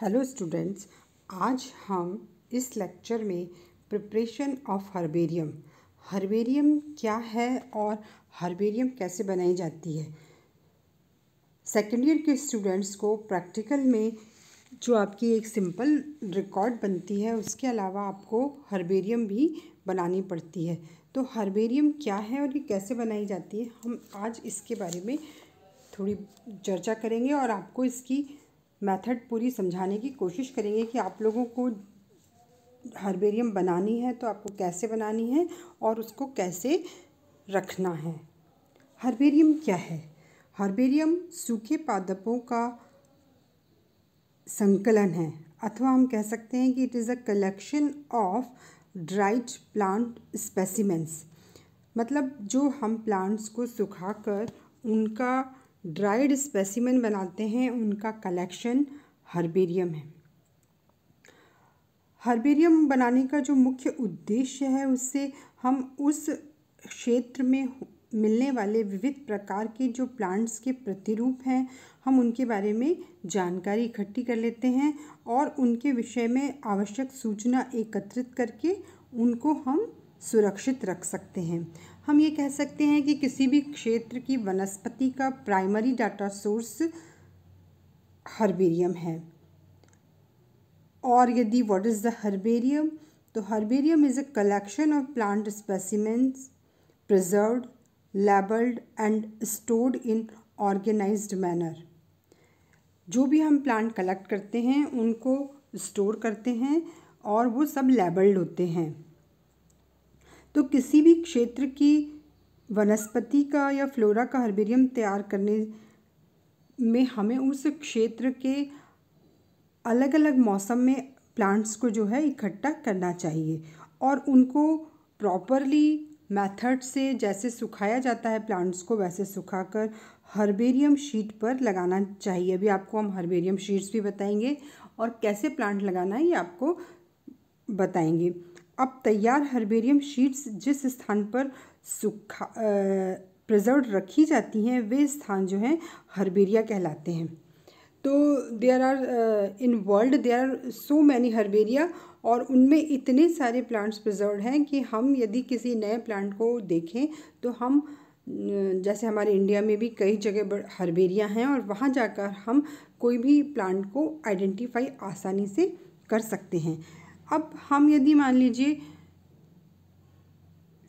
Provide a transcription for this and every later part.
hello students आज हम इस लेक्चर में प्रिपरेशन ऑफ हर्बेरियम हर्बेरियम क्या है और हर्बेरियम कैसे बनाई जाती है सेकेंड ईयर के स्टूडेंट्स को प्रैक्टिकल में जो आपकी एक सिंपल रिकॉर्ड बनती है उसके अलावा आपको हर्बेरियम भी बनानी पड़ती है तो हर्बेरियम क्या है और ये कैसे बनाई जाती है हम आज इसके बारे में थोड़ी चर्चा करेंगे और आपको इसकी मेथड पूरी समझाने की कोशिश करेंगे कि आप लोगों को हर्बेरियम बनानी है तो आपको कैसे बनानी है और उसको कैसे रखना है हर्बेरियम क्या है हर्बेरियम सूखे पादपों का संकलन है अथवा हम कह सकते हैं कि it is a collection of dried plant specimens मतलब जो हम प्लांट्स को सुखाकर उनका ड्राइड स्पेसिमेन बनाते हैं उनका कलेक्शन हर्बेरियम है हर्बेरियम बनाने का जो मुख्य उद्देश्य है उससे हम उस क्षेत्र में मिलने वाले विविध प्रकार के जो प्लांट्स के प्रतिरूप हैं हम उनके बारे में जानकारी इकट्ठी कर लेते हैं और उनके विषय में आवश्यक सूचना एकत्रित करके उनको हम सुरक्षित रख सकते हैं हम ये कह सकते हैं कि किसी भी क्षेत्र की वनस्पति का प्राइमरी डाटा सोर्स हर्बेरियम है और यदि व्हाट इज़ द हर्बेरियम तो herbarium is a collection of plant specimens preserve labelled and stored in organise manner जो भी हम प्लांट कलेक्ट करते हैं उनको स्टोर करते हैं और वो सब लेबल्ड होते हैं तो किसी भी क्षेत्र की वनस्पति का या फ्लोरा का हर्बेरियम तैयार करने में हमें उस क्षेत्र के अलग अलग मौसम में प्लांट्स को जो है इकट्ठा करना चाहिए और उनको प्रॉपरली मेथड से जैसे सुखाया जाता है प्लांट्स को वैसे सुखाकर हर्बेरियम शीट पर लगाना चाहिए अभी आपको हम हर्बेरियम शीट्स भी बताएंगे और कैसे प्लांट लगाना है ये आपको बताएंगे अब तैयार हर्बेरियम शीट्स जिस स्थान पर सुखा प्रिजर्व रखी जाती हैं वे स्थान जो हैं हर्बेरिया कहलाते हैं तो there are in world there are so many herbaria और उनमें इतने सारे प्लांट्स प्रिजर्व हैं कि हम यदि किसी नए प्लांट को देखें तो हम जैसे हमारे इंडिया में भी कई जगह हर्बेरिया हैं और वहाँ जाकर हम कोई भी प्लांट को आइडेंटिफाई आसानी से कर सकते हैं अब हम यदि मान लीजिए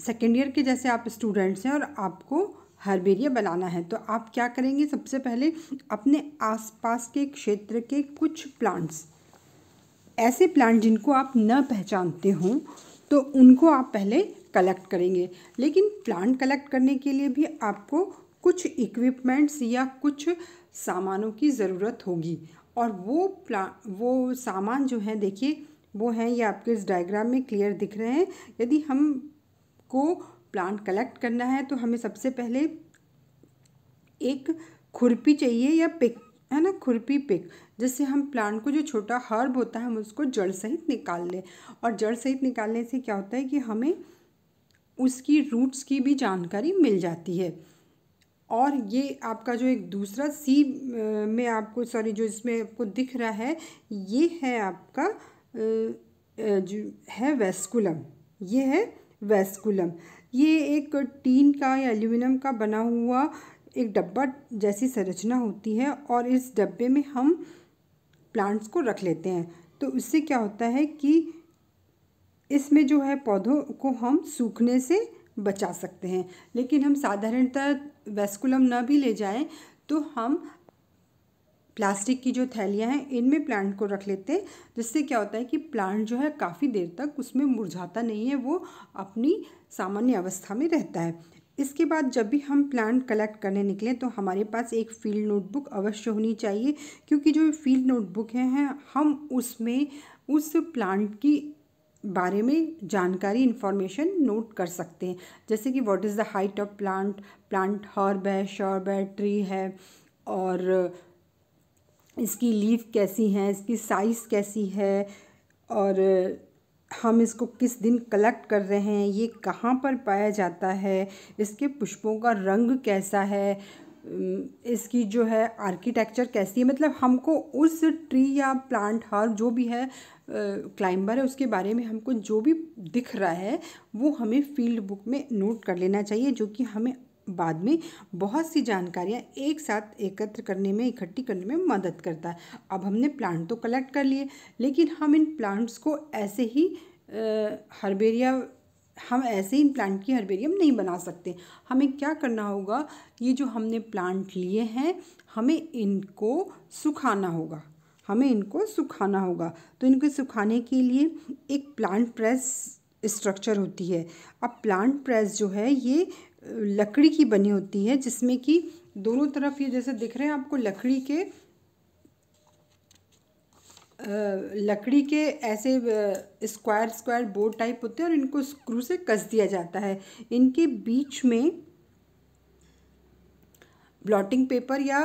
सेकेंड ईयर के जैसे आप स्टूडेंट्स हैं और आपको हर्बेरिया बनाना है तो आप क्या करेंगे सबसे पहले अपने आसपास के क्षेत्र के कुछ प्लांट्स ऐसे प्लांट जिनको आप न पहचानते हों तो उनको आप पहले कलेक्ट करेंगे लेकिन प्लांट कलेक्ट करने के लिए भी आपको कुछ इक्विपमेंट्स या कुछ सामानों की ज़रूरत होगी और वो प्ला वो सामान जो है देखिए वो हैं ये आपके इस डायग्राम में क्लियर दिख रहे हैं यदि हम को प्लांट कलेक्ट करना है तो हमें सबसे पहले एक खुरपी चाहिए या पिक है ना खुरपी पिक जिससे हम प्लांट को जो छोटा हर्ब होता है हम उसको जड़ सहित निकाल लें और जड़ सहित निकालने से क्या होता है कि हमें उसकी रूट्स की भी जानकारी मिल जाती है और ये आपका जो एक दूसरा सी में आपको सॉरी जो इसमें आपको दिख रहा है ये है आपका जो है वेस्कुलम ये है वेस्कुलम ये एक टीन का या एल्यूमिनियम का बना हुआ एक डब्बा जैसी संरचना होती है और इस डब्बे में हम प्लांट्स को रख लेते हैं तो उससे क्या होता है कि इसमें जो है पौधों को हम सूखने से बचा सकते हैं लेकिन हम साधारणतः वेस्कुलम ना भी ले जाएं तो हम प्लास्टिक की जो थैलियाँ हैं इनमें प्लांट को रख लेते हैं जिससे क्या होता है कि प्लांट जो है काफ़ी देर तक उसमें मुरझाता नहीं है वो अपनी सामान्य अवस्था में रहता है इसके बाद जब भी हम प्लांट कलेक्ट करने निकलें तो हमारे पास एक फील्ड नोटबुक अवश्य होनी चाहिए क्योंकि जो फील्ड नोटबुक हैं हम उसमें उस प्लांट की बारे में जानकारी इन्फॉर्मेशन नोट कर सकते हैं जैसे कि what is the height of plant plant herb है शॉर्ब है ट्री है और इसकी लीफ कैसी हैं इसकी साइज़ कैसी है और हम इसको किस दिन कलेक्ट कर रहे हैं ये कहाँ पर पाया जाता है इसके पुष्पों का रंग कैसा है इसकी जो है आर्किटेक्चर कैसी है मतलब हमको उस ट्री या प्लांट हर जो भी है क्लाइंबर है उसके बारे में हमको जो भी दिख रहा है वो हमें फील्ड बुक में नोट कर लेना चाहिए जो कि हमें बाद में बहुत सी जानकारियाँ एक साथ एकत्र करने में इकट्ठी करने में मदद करता है अब हमने प्लांट तो कलेक्ट कर लिए लेकिन हम इन प्लांट्स को ऐसे ही हर्बेरिया हम ऐसे ही इन प्लांट की हर्बेरियम नहीं बना सकते हमें क्या करना होगा ये जो हमने प्लांट लिए हैं हमें इनको सुखाना होगा हमें इनको सुखाना होगा तो इनको सुखाने के लिए एक प्लांट प्रेस स्ट्रक्चर होती है अब प्लांट प्रेस जो है ये लकड़ी की बनी होती है जिसमें कि दोनों तरफ ये जैसे दिख रहे हैं आपको लकड़ी के लकड़ी के ऐसे स्क्वायर स्क्वायर बोर्ड टाइप होते हैं और इनको स्क्रू से कस दिया जाता है इनके बीच में ब्लॉटिंग पेपर या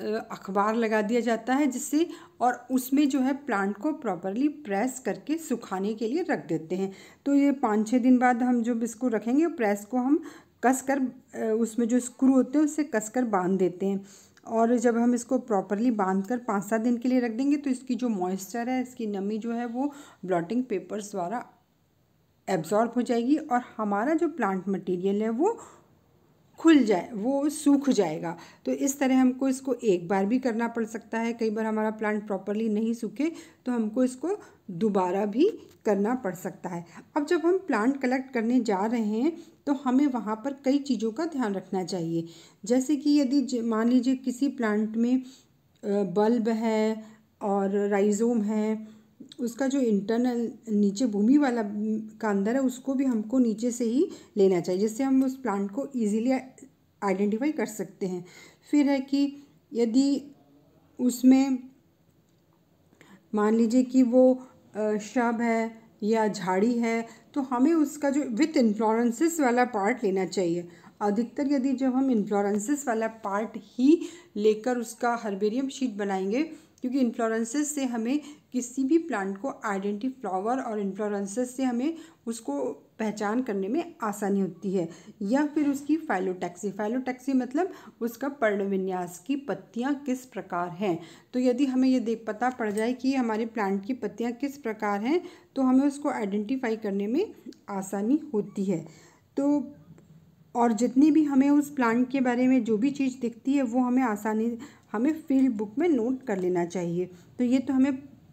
अखबार लगा दिया जाता है जिससे और उसमें जो है प्लांट को प्रॉपरली प्रेस करके सुखाने के लिए रख देते हैं तो ये पाँच छः दिन बाद हम जब इसको रखेंगे प्रेस को हम कस कर उसमें जो स्क्रू होते हैं उससे कस कर बांध देते हैं और जब हम इसको प्रॉपरली बांध कर पाँच सात दिन के लिए रख देंगे तो इसकी जो मॉइस्चर है इसकी नमी जो है वो ब्लॉटिंग पेपर्स द्वारा एब्जॉर्ब हो जाएगी और हमारा जो प्लांट मटेरियल है वो खुल जाए वो सूख जाएगा तो इस तरह हमको इसको एक बार भी करना पड़ सकता है कई बार हमारा प्लांट प्रॉपरली नहीं सूखे तो हमको इसको दोबारा भी करना पड़ सकता है अब जब हम प्लांट कलेक्ट करने जा रहे हैं तो हमें वहाँ पर कई चीज़ों का ध्यान रखना चाहिए जैसे कि यदि मान लीजिए किसी प्लांट में बल्ब है और राइजोम है उसका जो इंटरनल नीचे भूमि वाला का अंदर है उसको भी हमको नीचे से ही लेना चाहिए जिससे हम उस प्लांट को इजीली आइडेंटिफाई कर सकते हैं फिर है कि यदि उसमें मान लीजिए कि वो शब है या झाड़ी है तो हमें उसका जो विथ इन्फ्लोरेंसिस वाला पार्ट लेना चाहिए अधिकतर यदि जब हम इन्फ्लोरेंसिस वाला पार्ट ही लेकर उसका हर्बेरियम शीट बनाएंगे क्योंकि इन्फ्लोरेंसेस से हमें किसी भी प्लांट को आइडेंटी फ्लावर और इन्फ्लोरेंसेस से हमें उसको पहचान करने में आसानी होती है या फिर उसकी फाइलोटैक्सी फाइलोटैक्सी मतलब उसका पर्णविन्यास की पत्तियाँ किस प्रकार हैं तो यदि हमें ये देख पता पड़ जाए कि हमारे प्लांट की पत्तियाँ किस प्रकार हैं तो हमें उसको आइडेंटिफाई करने में आसानी होती है तो और जितनी भी हमें उस प्लांट के बारे में जो भी चीज़ दिखती है वो हमें आसानी हमें फील्ड बुक में नोट कर लेना चाहिए तो ये तो हमें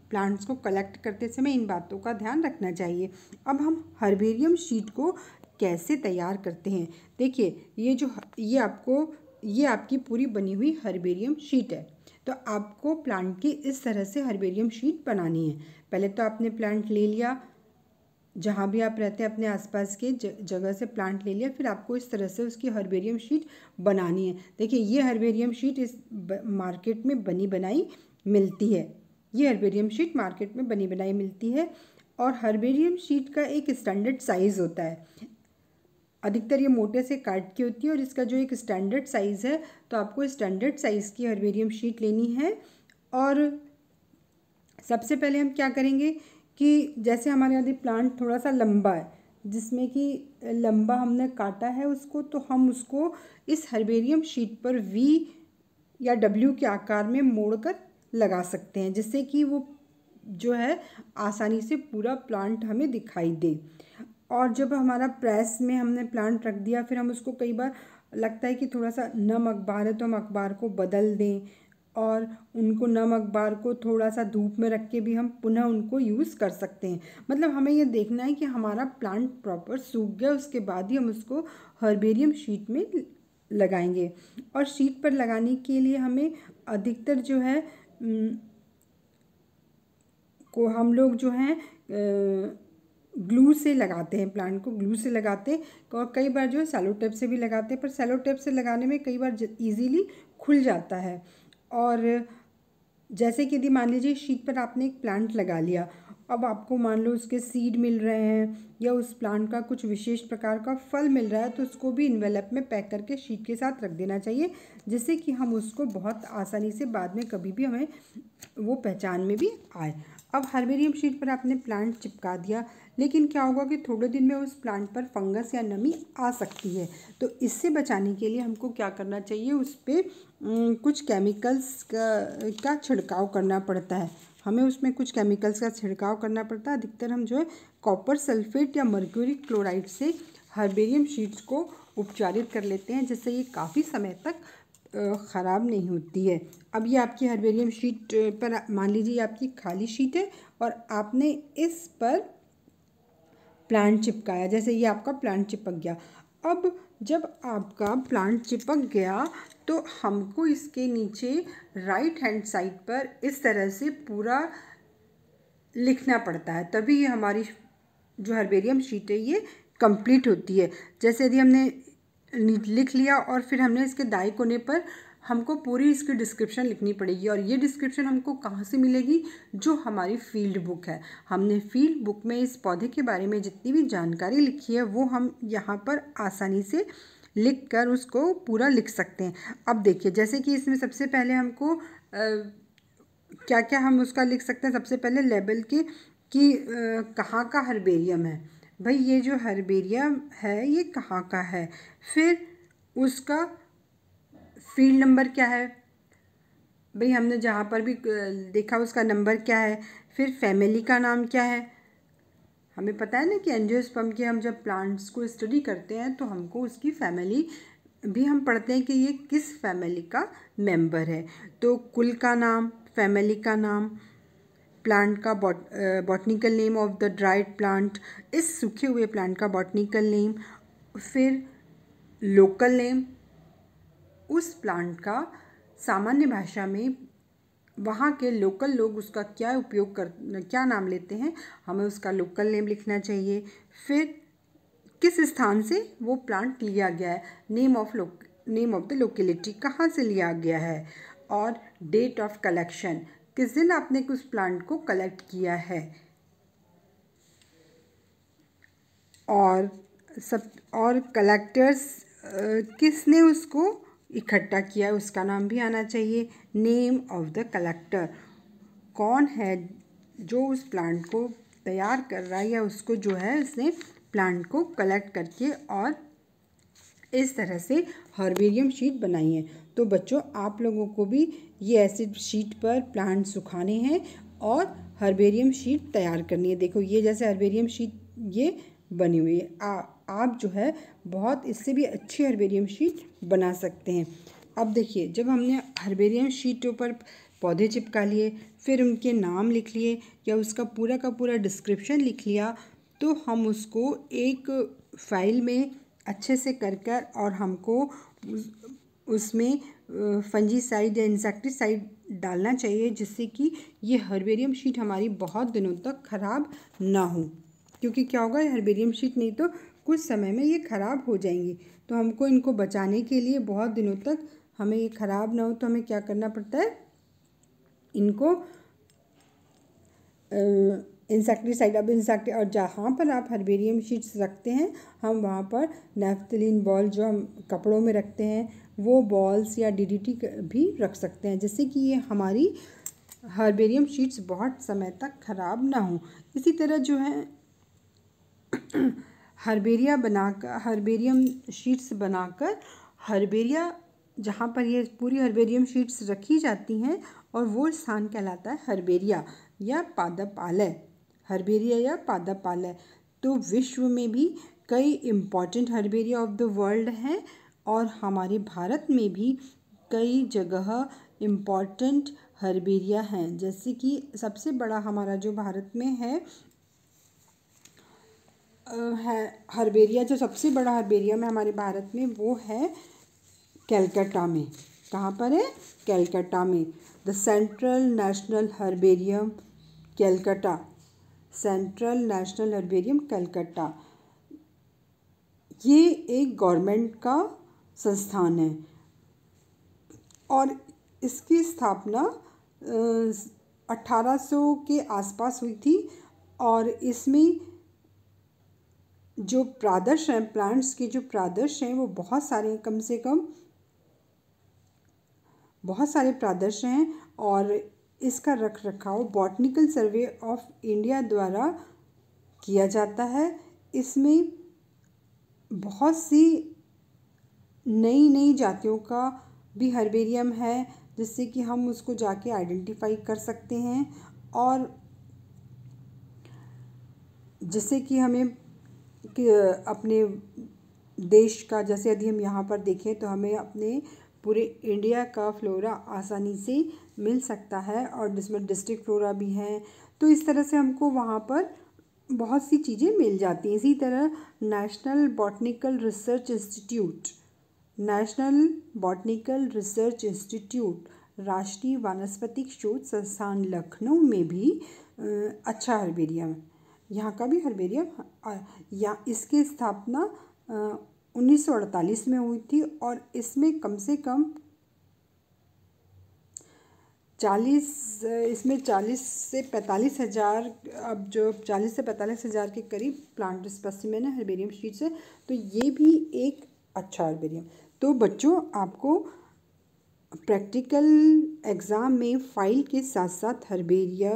प्लांट्स को कलेक्ट करते समय इन बातों का ध्यान रखना चाहिए अब हम हर्बेरियम शीट को कैसे तैयार करते हैं देखिए ये जो ये आपको ये आपकी पूरी बनी हुई हर्बेरियम शीट है तो आपको प्लांट की इस तरह से हर्बेरियम शीट बनानी है पहले तो आपने प्लांट ले लिया जहाँ भी आप रहते हैं अपने आसपास के जगह से प्लांट ले लिया फिर आपको इस तरह से उसकी हर्बेरियम शीट बनानी है देखिए ये हर्बेरियम शीट इस मार्केट में बनी बनाई मिलती है ये हर्बेरियम शीट मार्केट में बनी बनाई मिलती है और हर्बेरियम शीट का एक स्टैंडर्ड साइज़ होता है अधिकतर ये मोटे से काट की होती है और इसका जो एक स्टैंडर्ड साइज़ है तो आपको स्टैंडर्ड साइज़ की हर्बेरियम शीट लेनी है और सबसे पहले हम क्या करेंगे कि जैसे हमारे यहाँ प्लांट थोड़ा सा लंबा है जिसमें कि लंबा हमने काटा है उसको तो हम उसको इस हर्बेरियम शीट पर वी या डब्ल्यू के आकार में मोड़कर लगा सकते हैं जिससे कि वो जो है आसानी से पूरा प्लांट हमें दिखाई दे और जब हमारा प्रेस में हमने प्लांट रख दिया फिर हम उसको कई बार लगता है कि थोड़ा सा नम अखबार है तो हम अखबार को बदल दें और उनको नम अखबार को थोड़ा सा धूप में रख के भी हम पुनः उनको यूज़ कर सकते हैं मतलब हमें यह देखना है कि हमारा प्लांट प्रॉपर सूख गया उसके बाद ही हम उसको हर्बेरियम शीट में लगाएंगे और शीट पर लगाने के लिए हमें अधिकतर जो है को हम लोग जो हैं ग्लू से लगाते हैं प्लांट को ग्लू से लगाते हैं और कई बार जो है सेलो टेप से भी लगाते हैं पर सेलो टेप से लगाने में कई बार इजीली खुल जाता है और जैसे कि यदि मान लीजिए शीट पर आपने एक प्लांट लगा लिया अब आपको मान लो उसके सीड मिल रहे हैं या उस प्लांट का कुछ विशेष प्रकार का फल मिल रहा है तो उसको भी इन्वेलप में पैक करके शीट के साथ रख देना चाहिए जिससे कि हम उसको बहुत आसानी से बाद में कभी भी हमें वो पहचान में भी आए अब हर्बेरियम शीट पर आपने प्लांट चिपका दिया लेकिन क्या होगा कि थोड़े दिन में उस प्लांट पर फंगस या नमी आ सकती है तो इससे बचाने के लिए हमको क्या करना चाहिए उस पर कुछ केमिकल्स का, का छिड़काव करना पड़ता है हमें उसमें कुछ केमिकल्स का छिड़काव करना पड़ता है अधिकतर हम जो है कॉपर सल्फेट या मर्क्यूरिक क्लोराइड से हर्बेरियम शीट्स को उपचारित कर लेते हैं जिससे ये काफ़ी समय तक ख़राब नहीं होती है अब ये आपकी हर्बेरियम शीट पर मान लीजिए आपकी खाली शीट है और आपने इस पर प्लांट चिपकाया जैसे ये आपका प्लांट चिपक गया अब जब आपका प्लांट चिपक गया तो हमको इसके नीचे राइट हैंड साइड पर इस तरह से पूरा लिखना पड़ता है तभी ये हमारी जो हर्बेरियम शीट है ये कंप्लीट होती है जैसे यदि हमने लिख लिया और फिर हमने इसके दाई कोने पर हमको पूरी इसकी डिस्क्रिप्शन लिखनी पड़ेगी और ये डिस्क्रिप्शन हमको कहाँ से मिलेगी जो हमारी फील्ड बुक है हमने फील्ड बुक में इस पौधे के बारे में जितनी भी जानकारी लिखी है वो हम यहाँ पर आसानी से लिख कर उसको पूरा लिख सकते हैं अब देखिए जैसे कि इसमें सबसे पहले हमको क्या क्या हम उसका लिख सकते हैं सबसे पहले लेबल के कि कहाँ का हर्बेरियम है भाई ये जो हरबेरिया है ये कहाँ का है फिर उसका फील्ड नंबर क्या है भाई हमने जहाँ पर भी देखा उसका नंबर क्या है फिर फैमिली का नाम क्या है हमें पता है ना कि एनजियोस्पम के हम जब प्लांट्स को स्टडी करते हैं तो हमको उसकी फैमिली भी हम पढ़ते हैं कि ये किस फैमिली का मेंबर है तो कुल का नाम फैमिली का नाम प्लांट का botanical name of the dried plant इस सूखे हुए प्लांट का बॉटनिकल नेम फिर लोकल नेम उस प्लांट का सामान्य भाषा में वहाँ के लोकल लोग उसका क्या उपयोग कर क्या नाम लेते हैं हमें उसका लोकल नेम लिखना चाहिए फिर किस स्थान से वो प्लांट लिया गया है name of local name of the locality कहाँ से लिया गया है और डेट ऑफ कलेक्शन किस दिन आपने उस प्लांट को कलेक्ट किया है और सब और कलेक्टर्स किसने उसको इकट्ठा किया है उसका नाम भी आना चाहिए नेम ऑफ द कलेक्टर कौन है जो उस प्लांट को तैयार कर रहा है या उसको जो है उसने प्लांट को कलेक्ट करके और इस तरह से हर्बेरियम शीट बनाई है तो बच्चों आप लोगों को भी ये ऐसे शीट पर प्लांट सुखाने हैं और हर्बेरियम शीट तैयार करनी है देखो ये जैसे हर्बेरियम शीट ये बनी हुई है आ, आप जो है बहुत इससे भी अच्छी हर्बेरियम शीट बना सकते हैं अब देखिए जब हमने हर्बेरियम शीटों पर पौधे चिपका लिए फिर उनके नाम लिख लिए या उसका पूरा का पूरा डिस्क्रिप्शन लिख लिया तो हम उसको एक फाइल में अच्छे से कर कर और हमको उसमें उसमें फंजीसाइड या इंसेक्टिसाइड डालना चाहिए जिससे कि ये हर्बेरियम शीट हमारी बहुत दिनों तक ख़राब ना हो क्योंकि क्या होगा हर्बेरियम शीट नहीं तो कुछ समय में ये ख़राब हो जाएंगी तो हमको इनको बचाने के लिए बहुत दिनों तक हमें ये ख़राब ना हो तो हमें क्या करना पड़ता है इनको आ, इंसेक्टिसाइड अब इंसेक्ट और जहाँ पर आप हर्बेरियम शीट्स रखते हैं हम वहाँ पर नेफ्तलिन बॉल जो हम कपड़ों में रखते हैं वो बॉल्स या डीडीटी भी रख सकते हैं जैसे कि ये हमारी हर्बेरियम शीट्स बहुत समय तक ख़राब ना हो इसी तरह जो है हर्बेरिया बनाकर हर्बेरियम शीट्स बनाकर हर्बेरिया जहाँ पर ये पूरी हर्बेरियम शीट्स रखी जाती हैं और वो स्थान कहलाता है हर्बेरिया या आलय हर्बेरिया या पाल है तो विश्व में भी कई important herbaria of the world हैं और हमारे भारत में भी कई जगह इम्पॉर्टेंट हर्बेरिया हैं जैसे कि सबसे बड़ा हमारा जो भारत में है है हर्बेरिया जो सबसे बड़ा हर्बेरिया में हमारे भारत में वो है कैलकाटा में कहाँ पर है कैलकाटा में the central national herbarium Calcutta central national herbarium Calcutta ये एक गवर्नमेंट का संस्थान है और इसकी स्थापना 1800 के आसपास हुई थी और इसमें जो प्रादर्श हैं प्लांट्स के जो प्रादर्श हैं वो बहुत सारे हैं कम से कम बहुत सारे प्रादर्श हैं और इसका रख रखाव बॉटनिकल सर्वे ऑफ इंडिया द्वारा किया जाता है इसमें बहुत सी नई नई जातियों का भी हर्बेरियम है जिससे कि हम उसको जाके आइडेंटिफाई कर सकते हैं और जिससे कि हमें कि अपने देश का जैसे यदि हम यहाँ पर देखें तो हमें अपने पूरे इंडिया का फ्लोरा आसानी से मिल सकता है और जिसमें डिस्ट्रिक्ट फ्लोरा भी है तो इस तरह से हमको वहाँ पर बहुत सी चीज़ें मिल जाती हैं इसी तरह national botanical research institute national botanical research institute राष्ट्रीय वनस्पतिक शोध संस्थान लखनऊ में भी अच्छा हर्बेरियम यहाँ का भी हर्बेरियम या इसकी स्थापना उन्नीस में हुई थी और इसमें कम से कम चालीस इसमें चालीस से पैंतालीस हज़ार अब जो चालीस से पैंतालीस हज़ार के करीब प्लांट स्पेसिमेन है हर्बेरियम शीट से तो ये भी एक अच्छा हर्बेरियम तो बच्चों आपको प्रैक्टिकल एग्ज़ाम में फ़ाइल के साथ साथ हर्बेरिया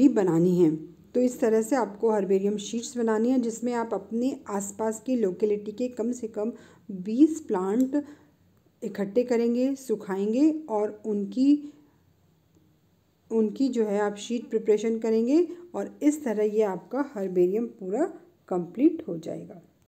भी बनानी है तो इस तरह से आपको हर्बेरियम शीट्स बनानी है जिसमें आप अपने आसपास की लोकेलिटी के कम से कम बीस प्लांट इकट्ठे करेंगे सुखाएंगे और उनकी उनकी जो है आप शीट प्रिपरेशन करेंगे और इस तरह ये आपका हर्बेरियम पूरा कंप्लीट हो जाएगा